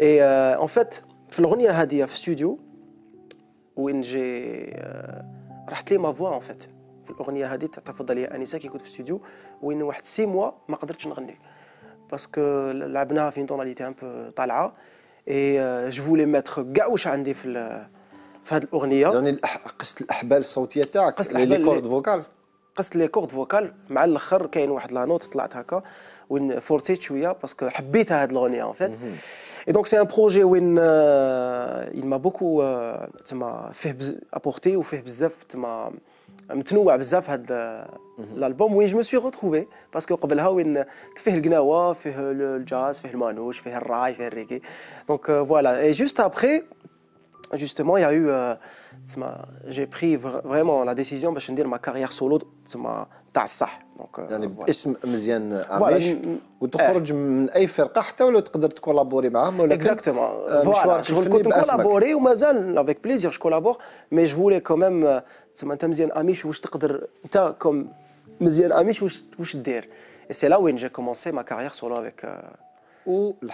اي اون فيت في الاغنيه هذه في الاستوديو وين جي آه، راحت لي ما فوا اون فيت في الاغنيه هذه تاع تفضل يا انسه كي كنت في الاستوديو وين واحد سي موا ما قدرتش نغني باسكو لعبناها في توناليتي ان بو طالعه اي جو فولي ميتر كاع واش عندي في في هذه الاغنيه يعني قست الاحبال الصوتيه تاعك قست لي كورد فوكال قست لي كورد فوكال مع الاخر كاين واحد لا نوت طلعت هكا وين فورسيت شويه باسكو حبيتها هذه الاغنيه اون فيت Et donc c'est un projet où il euh, m'a beaucoup euh, apporté ou fait bzaf, متنوع بزاف هذا الالبوم وين جو سوي روتروفي باسكو قبلها وين فيه القناوه فيه الجاز فيه المانوش فيه الراي فيه الريكي دونك فوالا اي جوست ابخي justement il y a eu euh, j'ai pris vraiment la décision bah, de dire ma carrière solo c'est ma tâche donc et mesiens amis ou tu fronces une équipe t'as ou tu peux collaborer mais exactement je veux collaborer et mesiens avec plaisir je collabore mais je voulais quand même mesiens amis ou je peux t'as comme mesiens amis ami, je dirais et c'est là où j'ai commencé ma carrière solo avec euh,